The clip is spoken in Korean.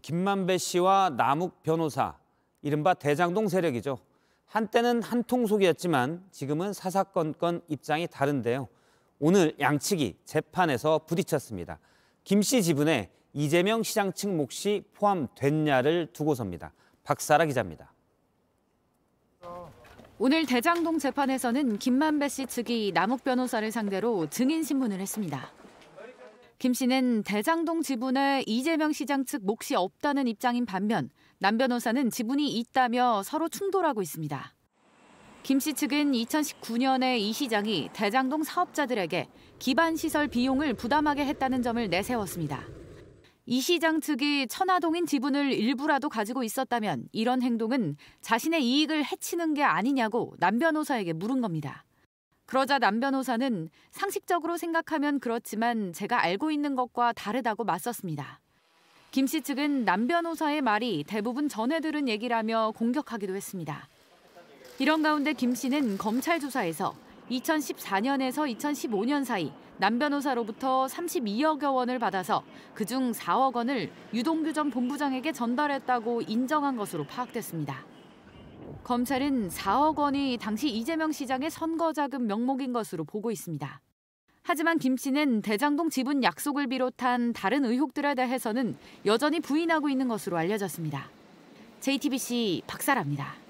김만배 씨와 남욱 변호사, 이른바 대장동 세력이죠. 한때는 한통속이었지만 지금은 사사건건 입장이 다른데요. 오늘 양측이 재판에서 부딪혔습니다. 김 씨 지분에 이재명 시장 측 몫이 포함됐냐를 두고서입니다. 박사라 기자입니다. 오늘 대장동 재판에서는 김만배 씨 측이 남욱 변호사를 상대로 증인 신문을 했습니다. 김 씨는 대장동 지분에 이재명 시장 측 몫이 없다는 입장인 반면 남 변호사는 지분이 있다며 서로 충돌하고 있습니다. 김씨 측은 2019년에 이 시장이 대장동 사업자들에게 기반 시설 비용을 부담하게 했다는 점을 내세웠습니다. 이 시장 측이 천화동인 지분을 일부라도 가지고 있었다면 이런 행동은 자신의 이익을 해치는 게 아니냐고 남 변호사에게 물은 겁니다. 그러자 남 변호사는 상식적으로 생각하면 그렇지만 제가 알고 있는 것과 다르다고 맞섰습니다. 김 씨 측은 남 변호사의 말이 대부분 전해 들은 얘기라며 공격하기도 했습니다. 이런 가운데 김 씨는 검찰 조사에서 2014년에서 2015년 사이 남 변호사로부터 32억여 원을 받아서 그중 4억 원을 유동규 전 본부장에게 전달했다고 인정한 것으로 파악됐습니다. 검찰은 4억 원이 당시 이재명 시장의 선거 자금 명목인 것으로 보고 있습니다. 하지만 김 씨는 대장동 지분 약속을 비롯한 다른 의혹들에 대해서는 여전히 부인하고 있는 것으로 알려졌습니다. JTBC 박사라니다